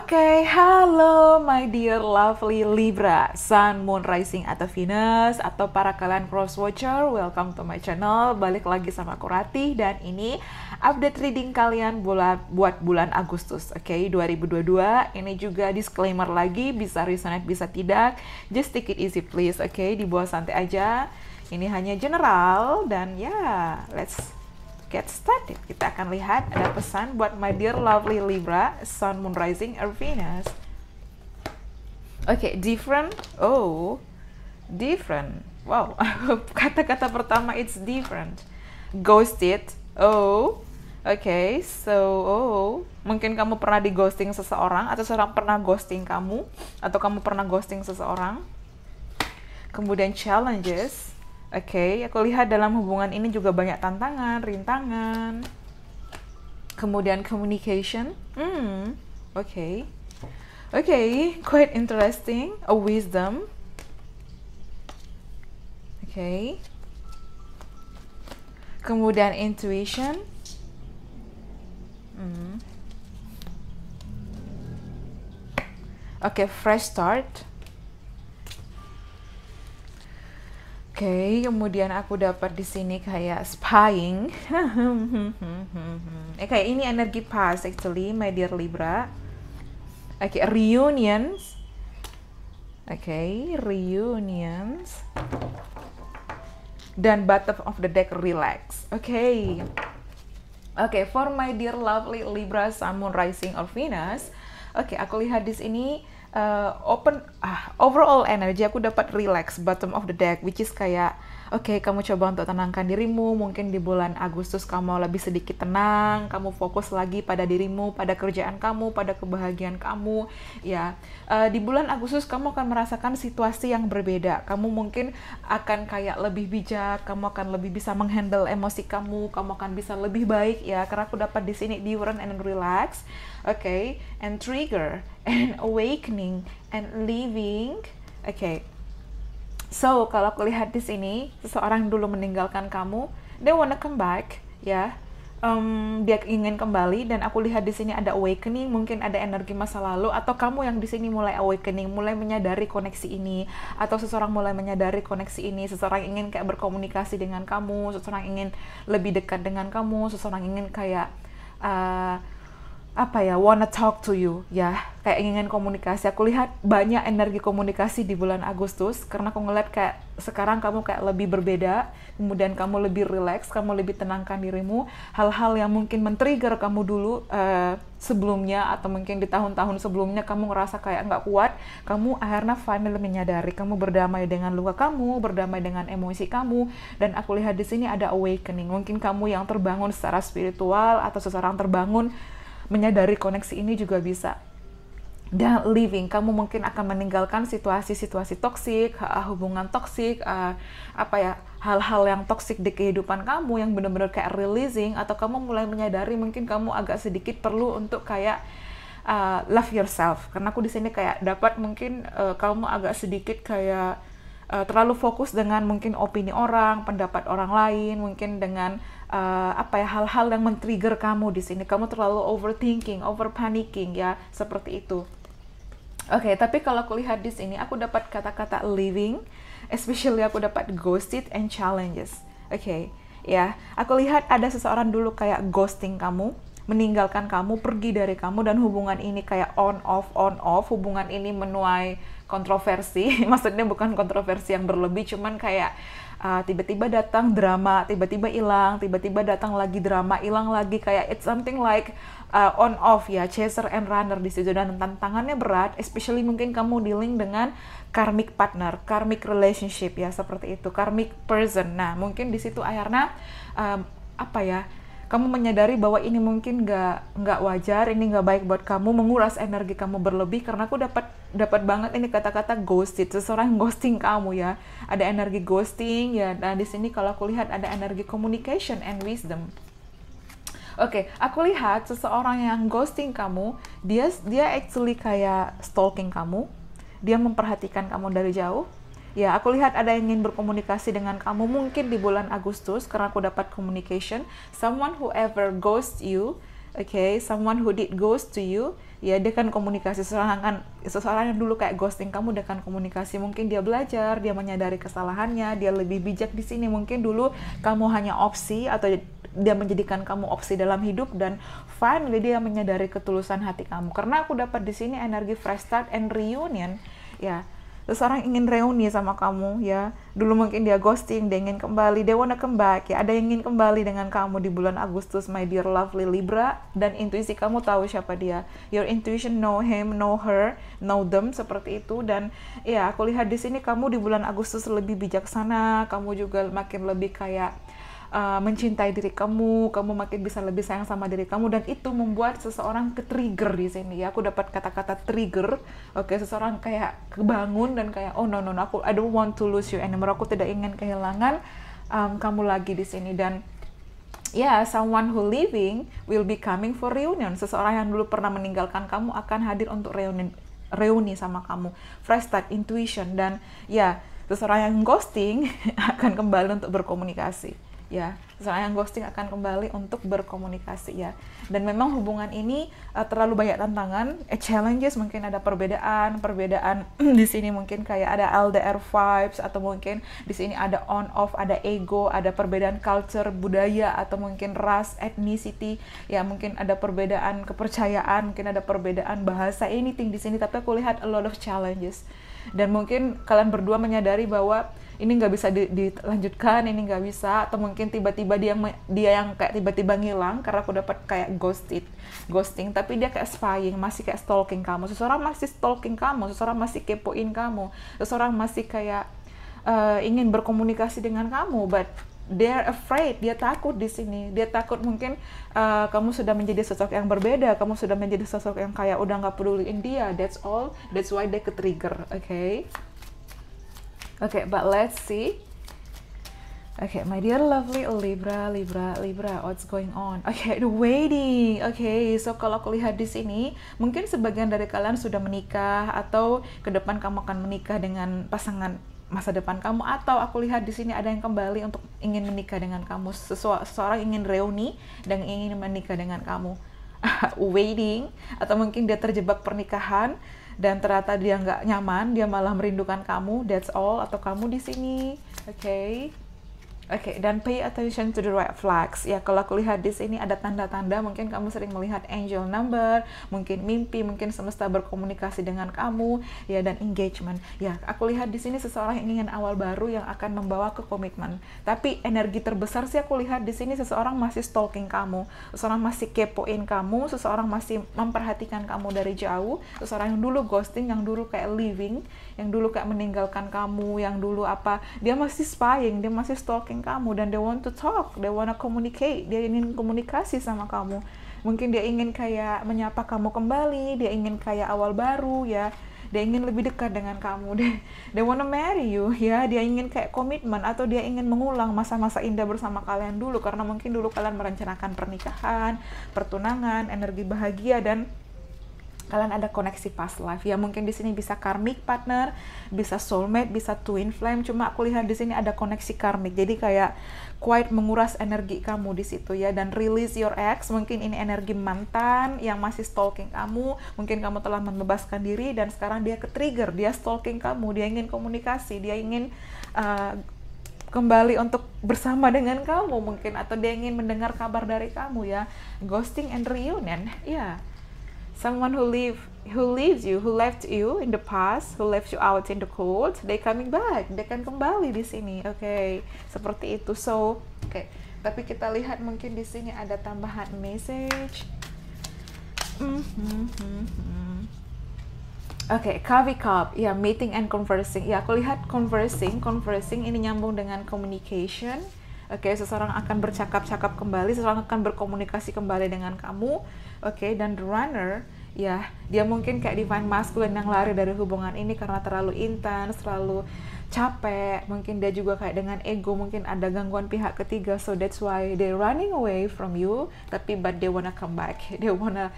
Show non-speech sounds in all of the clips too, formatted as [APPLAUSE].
Oke, okay, halo my dear lovely Libra, Sun, Moon, Rising, atau Venus, atau para kalian cross watcher, welcome to my channel. Balik lagi sama aku Ratih dan ini update reading kalian bulan, buat bulan Agustus, oke, okay? 2022. Ini juga disclaimer lagi, bisa resonate, bisa tidak. Just take it easy please, oke, okay? dibawa santai aja. Ini hanya general dan ya, yeah, let's get started. Kita akan lihat ada pesan buat my dear lovely Libra, Sun, Moon, Rising, or Venus. Oke, okay, different. Oh, different. Wow, [LAUGHS] kata-kata pertama it's different. Ghosted. Oh, oke. Okay, so, oh, mungkin kamu pernah di ghosting seseorang atau seorang pernah ghosting kamu atau kamu pernah ghosting seseorang. Kemudian challenges Oke, okay, aku lihat dalam hubungan ini juga banyak tantangan, rintangan. Kemudian communication. Hmm, oke. Okay. Oke, okay, quite interesting. A wisdom. Oke. Okay. Kemudian intuition. Hmm. Oke, okay, fresh start. okay, kemudian aku dapat di sini kayak spying. [LAUGHS] eh kayak ini energi pas actually, my dear Libra. Oke, okay, reunions. Oke, okay, reunions. Dan bottom of the deck relax. Oke. Okay. Oke, okay, for my dear lovely Libra, Sun, Moon, Rising, or Venus. Oke, okay, aku lihat di sini uh, open ah, overall energy aku dapat relax bottom of the deck which is kayak oke okay, kamu coba untuk tenangkan dirimu mungkin di bulan Agustus kamu lebih sedikit tenang kamu fokus lagi pada dirimu pada kerjaan kamu pada kebahagiaan kamu ya uh, di bulan Agustus kamu akan merasakan situasi yang berbeda kamu mungkin akan kayak lebih bijak kamu akan lebih bisa menghandle emosi kamu kamu akan bisa lebih baik ya karena aku dapat di sini diuran and relax oke okay? and trigger and [LAUGHS] awakening and living. Oke. Okay. So, kalau aku lihat di sini, seseorang dulu meninggalkan kamu, they wanna come back, ya. Yeah. Um, dia ingin kembali dan aku lihat di sini ada awakening, mungkin ada energi masa lalu atau kamu yang di sini mulai awakening, mulai menyadari koneksi ini atau seseorang mulai menyadari koneksi ini, seseorang ingin kayak berkomunikasi dengan kamu, seseorang ingin lebih dekat dengan kamu, seseorang ingin kayak uh, apa ya wanna talk to you ya kayak ingin komunikasi aku lihat banyak energi komunikasi di bulan Agustus karena aku ngeliat kayak sekarang kamu kayak lebih berbeda kemudian kamu lebih relax kamu lebih tenangkan dirimu hal-hal yang mungkin men-trigger kamu dulu uh, sebelumnya atau mungkin di tahun-tahun sebelumnya kamu ngerasa kayak nggak kuat kamu akhirnya finally menyadari kamu berdamai dengan luka kamu berdamai dengan emosi kamu dan aku lihat di sini ada awakening mungkin kamu yang terbangun secara spiritual atau seseorang terbangun menyadari koneksi ini juga bisa dan living kamu mungkin akan meninggalkan situasi-situasi toksik hubungan toksik apa ya hal-hal yang toksik di kehidupan kamu yang benar-benar kayak releasing atau kamu mulai menyadari mungkin kamu agak sedikit perlu untuk kayak uh, love yourself karena aku di sini kayak dapat mungkin uh, kamu agak sedikit kayak uh, terlalu fokus dengan mungkin opini orang pendapat orang lain mungkin dengan uh, apa ya hal-hal yang men-trigger kamu di sini. Kamu terlalu overthinking, overpanicking ya, seperti itu. Oke, okay, tapi kalau aku lihat di sini aku dapat kata-kata living, especially aku dapat ghosted and challenges. Oke, okay, ya. Aku lihat ada seseorang dulu kayak ghosting kamu meninggalkan kamu, pergi dari kamu dan hubungan ini kayak on off on off, hubungan ini menuai kontroversi. [LAUGHS] Maksudnya bukan kontroversi yang berlebih, cuman kayak tiba uh, tiba-tiba datang drama, tiba-tiba hilang, tiba-tiba datang lagi drama, hilang lagi kayak it's something like uh, on off ya, chaser and runner di situ dan tantangannya berat, especially mungkin kamu dealing dengan karmic partner, karmic relationship ya seperti itu, karmic person. Nah, mungkin di situ akhirnya um, apa ya? kamu menyadari bahwa ini mungkin nggak nggak wajar, ini nggak baik buat kamu, menguras energi kamu berlebih karena aku dapat dapat banget ini kata-kata ghosted, seseorang ghosting kamu ya. Ada energi ghosting ya. Nah, di sini kalau aku lihat ada energi communication and wisdom. Oke, okay, aku lihat seseorang yang ghosting kamu, dia dia actually kayak stalking kamu. Dia memperhatikan kamu dari jauh, Ya, aku lihat ada yang ingin berkomunikasi dengan kamu mungkin di bulan Agustus karena aku dapat communication someone who ever ghost you, okay, someone who did ghost to you, ya dia kan komunikasi seseorang kan seseorang yang dulu kayak ghosting kamu dia kan komunikasi mungkin dia belajar, dia menyadari kesalahannya, dia lebih bijak di sini mungkin dulu kamu hanya opsi atau dia menjadikan kamu opsi dalam hidup dan finally dia menyadari ketulusan hati kamu karena aku dapat di sini energi fresh start and reunion ya terus orang ingin reuni sama kamu ya dulu mungkin dia ghosting dia ingin kembali dia wanna come back ya ada yang ingin kembali dengan kamu di bulan Agustus my dear lovely Libra dan intuisi kamu tahu siapa dia your intuition know him know her know them seperti itu dan ya aku lihat di sini kamu di bulan Agustus lebih bijaksana kamu juga makin lebih kayak Uh, mencintai diri kamu, kamu makin bisa lebih sayang sama diri kamu dan itu membuat seseorang ke trigger di sini ya. Aku dapat kata-kata trigger. Oke, okay, seseorang kayak kebangun dan kayak oh no no, no aku I don't want to lose you anymore. Aku tidak ingin kehilangan um, kamu lagi di sini dan ya yeah, someone who living will be coming for reunion. Seseorang yang dulu pernah meninggalkan kamu akan hadir untuk reuni reuni sama kamu. Fresh start, intuition dan ya yeah, seseorang yang ghosting [LAUGHS] akan kembali untuk berkomunikasi. ya misalnya yang ghosting akan kembali untuk berkomunikasi ya dan memang hubungan ini uh, terlalu banyak tantangan eh, challenges mungkin ada perbedaan perbedaan [CLEARS THROAT] di sini mungkin kayak ada LDR vibes atau mungkin di sini ada on off ada ego ada perbedaan culture budaya atau mungkin ras ethnicity ya mungkin ada perbedaan kepercayaan mungkin ada perbedaan bahasa ini anything di sini tapi aku lihat a lot of challenges dan mungkin kalian berdua menyadari bahwa ini nggak bisa di, dilanjutkan ini nggak bisa atau mungkin tiba-tiba tiba-tiba dia dia yang kayak tiba-tiba ngilang karena aku dapat kayak ghosted ghosting tapi dia kayak spying masih kayak stalking kamu seseorang masih stalking kamu seseorang masih kepoin kamu seseorang masih kayak uh, ingin berkomunikasi dengan kamu but they're afraid, dia takut di sini, dia takut mungkin uh, kamu sudah menjadi sosok yang berbeda, kamu sudah menjadi sosok yang kayak udah nggak peduliin dia, that's all, that's why they get trigger, oke? Okay? Oke, okay, but let's see Okay, my dear lovely Libra, Libra, Libra, what's going on? Okay, the wedding. Okay, so kalau kulihat lihat di sini, mungkin sebagian dari kalian sudah menikah atau ke depan kamu akan menikah dengan pasangan masa depan kamu atau aku lihat di sini ada yang kembali untuk ingin menikah dengan kamu seseorang ingin reuni dan ingin menikah dengan kamu [LAUGHS] wedding atau mungkin dia terjebak pernikahan dan ternyata dia nggak nyaman dia malah merindukan kamu that's all atau kamu di sini oke okay. Oke, okay, dan pay attention to the red flags. Ya, kalau aku lihat di sini ada tanda-tanda, mungkin kamu sering melihat angel number, mungkin mimpi, mungkin semesta berkomunikasi dengan kamu, ya dan engagement. Ya, aku lihat di sini seseorang ingin awal baru yang akan membawa ke komitmen. Tapi energi terbesar sih aku lihat di sini seseorang masih stalking kamu, seseorang masih kepoin kamu, seseorang masih memperhatikan kamu dari jauh, seseorang yang dulu ghosting, yang dulu kayak living, yang dulu kayak meninggalkan kamu, yang dulu apa, dia masih spying, dia masih stalking kamu dan they want to talk, they wanna communicate, dia ingin komunikasi sama kamu. Mungkin dia ingin kayak menyapa kamu kembali, dia ingin kayak awal baru ya. Dia ingin lebih dekat dengan kamu. They, [LAUGHS] they wanna marry you ya. Dia ingin kayak komitmen atau dia ingin mengulang masa-masa indah bersama kalian dulu karena mungkin dulu kalian merencanakan pernikahan, pertunangan, energi bahagia dan kalian ada koneksi past life ya mungkin di sini bisa karmic partner bisa soulmate bisa twin flame cuma aku lihat di sini ada koneksi karmic jadi kayak quite menguras energi kamu di situ ya dan release your ex mungkin ini energi mantan yang masih stalking kamu mungkin kamu telah membebaskan diri dan sekarang dia ke trigger dia stalking kamu dia ingin komunikasi dia ingin uh, kembali untuk bersama dengan kamu mungkin atau dia ingin mendengar kabar dari kamu ya ghosting and reunion ya yeah someone who leave who leaves you, who left you in the past, who left you out in the cold, they coming back, they akan kembali di sini, oke, okay. seperti itu. So, oke, okay. tapi kita lihat mungkin di sini ada tambahan message. Mm-hmm. Oke, okay, coffee cup, ya yeah, meeting and conversing. Ya, yeah, aku lihat conversing, conversing ini nyambung dengan communication Oke, okay, seseorang akan bercakap-cakap kembali, seseorang akan berkomunikasi kembali dengan kamu. Oke, okay, dan the runner ya dia mungkin kayak divine masculine yang lari dari hubungan ini karena terlalu intens terlalu capek mungkin dia juga kayak dengan ego mungkin ada gangguan pihak ketiga so that's why they running away from you tapi but they wanna come back [LAUGHS] they wanna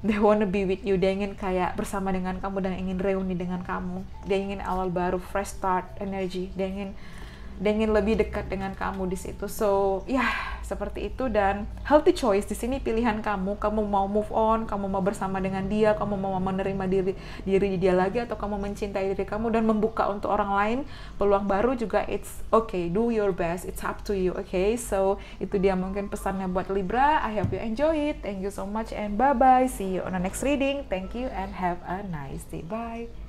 they wanna be with you dia ingin kayak bersama dengan kamu dan ingin reuni dengan kamu dia ingin awal baru fresh start energy dia ingin dia ingin lebih dekat dengan kamu di situ. So, ya yeah, seperti itu dan healthy choice di sini pilihan kamu. Kamu mau move on, kamu mau bersama dengan dia, kamu mau menerima diri diri dia lagi atau kamu mencintai diri kamu dan membuka untuk orang lain peluang baru juga it's okay, do your best, it's up to you, okay? So, itu dia mungkin pesannya buat Libra. I hope you enjoy it. Thank you so much and bye-bye. See you on the next reading. Thank you and have a nice day. Bye.